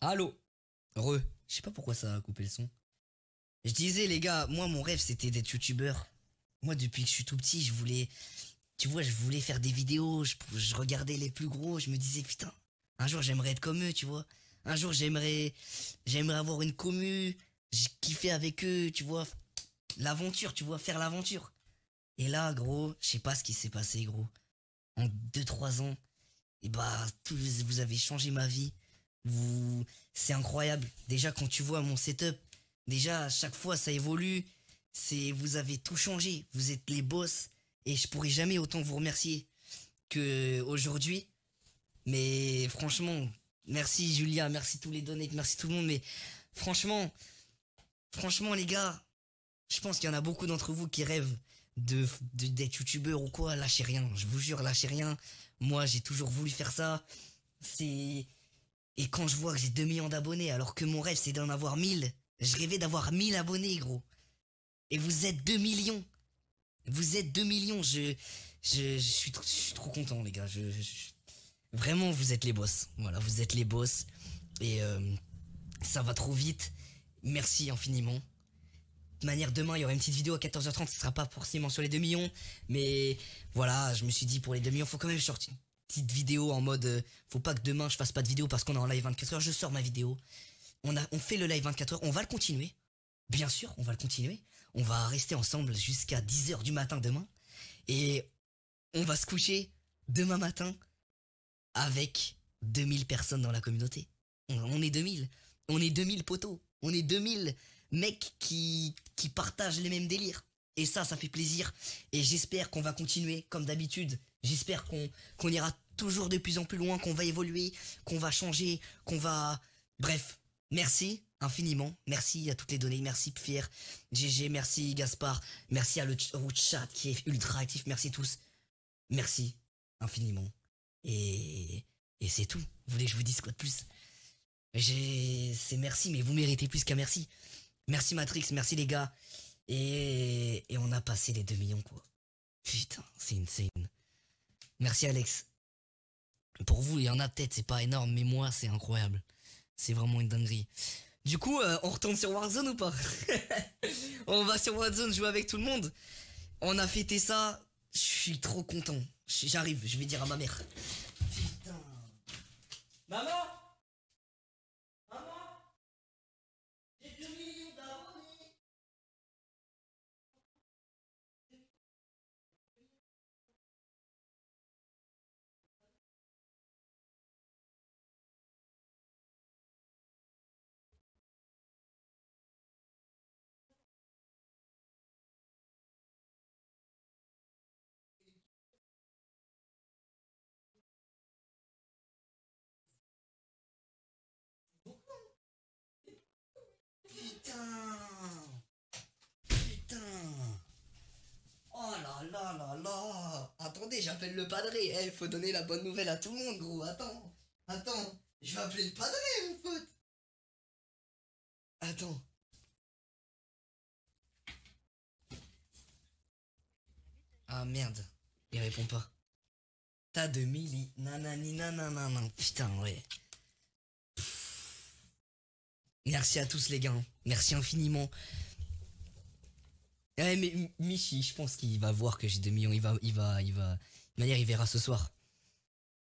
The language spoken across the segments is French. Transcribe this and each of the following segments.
Allô Re. Je sais pas pourquoi ça a coupé le son. Je disais, les gars, moi, mon rêve, c'était d'être youtubeur. Moi, depuis que je suis tout petit, je voulais. Tu vois, je voulais faire des vidéos, je, regardais les plus gros, je me disais, putain, un jour, j'aimerais être comme eux, tu vois. Un jour, j'aimerais. J'aimerais avoir une commu, kiffer avec eux, tu vois. L'aventure, tu vois, faire l'aventure. Et là, gros, je sais pas ce qui s'est passé, gros. En 2-3 ans, et eh bah, vous avez changé ma vie c'est incroyable. Déjà quand tu vois mon setup, déjà à chaque fois ça évolue. C'est vous avez tout changé. Vous êtes les boss et je pourrais jamais autant vous remercier que aujourd'hui. Mais franchement, merci Julia, merci tous les donates, merci tout le monde. Mais franchement, franchement les gars, je pense qu'il y en a beaucoup d'entre vous qui rêvent de d'être youtubeur ou quoi. Lâchez rien, je vous jure, lâchez rien. Moi, j'ai toujours voulu faire ça. C'est et quand je vois que j'ai 2 millions d'abonnés alors que mon rêve c'est d'en avoir 1000, je rêvais d'avoir 1000 abonnés gros. Et vous êtes 2 millions. Vous êtes 2 millions, je je, suis, suis, trop content les gars. Je, vraiment vous êtes les boss. Voilà, vous êtes les boss. Et euh, ça va trop vite. Merci infiniment. De manière, demain, il y aura une petite vidéo à 14h30. Ce sera pas forcément sur les 2 millions. Mais voilà, je me suis dit, pour les 2 millions, faut quand même sortir petite vidéo en mode euh, faut pas que demain je fasse pas de vidéo parce qu'on est en live 24 heures, je sors ma vidéo. On a on fait le live 24 heures, on va le continuer. Bien sûr, on va le continuer. On va rester ensemble jusqu'à 10h du matin demain et on va se coucher demain matin avec 2000 personnes dans la communauté. On, est 2000, on est 2000 poteaux, on est 2000 mecs qui qui partagent les mêmes délires. Et ça, ça fait plaisir. Et j'espère qu'on va continuer comme d'habitude. J'espère qu'on ira toujours de plus en plus loin, qu'on va évoluer, qu'on va changer, qu'on va... Bref, merci infiniment. Merci à toutes les données. Merci Pierre, GG, merci Gaspard, merci à le chat qui est ultra actif. Merci tous. Merci infiniment. Et, et c'est tout. Vous voulez que je vous dise quoi de plus C'est merci, mais vous méritez plus qu'un merci. Merci Matrix, merci les gars. Et, on a passé les 2 millions, quoi. Putain, c'est insane. Merci, Alex. Pour vous, il y en a peut-être, c'est pas énorme, mais moi, c'est incroyable. C'est vraiment une dinguerie. Du coup, euh, on retourne sur Warzone ou pas On va sur Warzone jouer avec tout le monde. On a fêté ça. Je suis trop content. J'arrive, je vais dire à ma mère. Putain. Maman j'appelle le padré. Eh, faut donner la bonne nouvelle à tout le monde, gros. Attends, attends. Je vais appeler le padré, mon pote. Attends. Ah merde, il répond pas. T'as de mili, nanani putain ouais. Merci à tous les gars, merci infiniment mais Michi, je pense qu'il va voir que j'ai 2 millions. Il va, il va, il va. manière, il verra ce soir.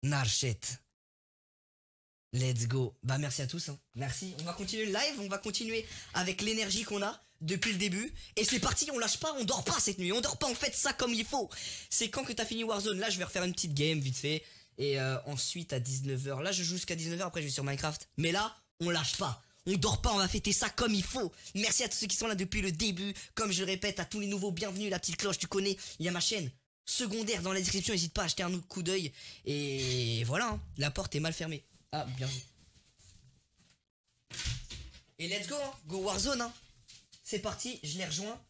Narchette. Let's go. Bah, merci à tous. Hein. Merci. On va continuer le live. On va continuer avec l'énergie qu'on a depuis le début. Et c'est parti. On lâche pas. On dort pas cette nuit. On dort pas. On fait ça comme il faut. C'est quand que t'as fini Warzone. Là, je vais refaire une petite game vite fait. Et euh, ensuite, à 19h. Là, je joue jusqu'à 19h. Après, je vais sur Minecraft. Mais là, on lâche pas. On dort pas, on va fêter ça comme il faut. Merci à tous ceux qui sont là depuis le début. Comme je le répète, à tous les nouveaux, bienvenue, la petite cloche, tu connais. Il y a ma chaîne secondaire dans la description, n'hésite pas à acheter un autre coup d'œil. Et voilà, hein, la porte est mal fermée. Ah, bien Et let's go, hein. go Warzone. Hein. C'est parti, je les rejoins.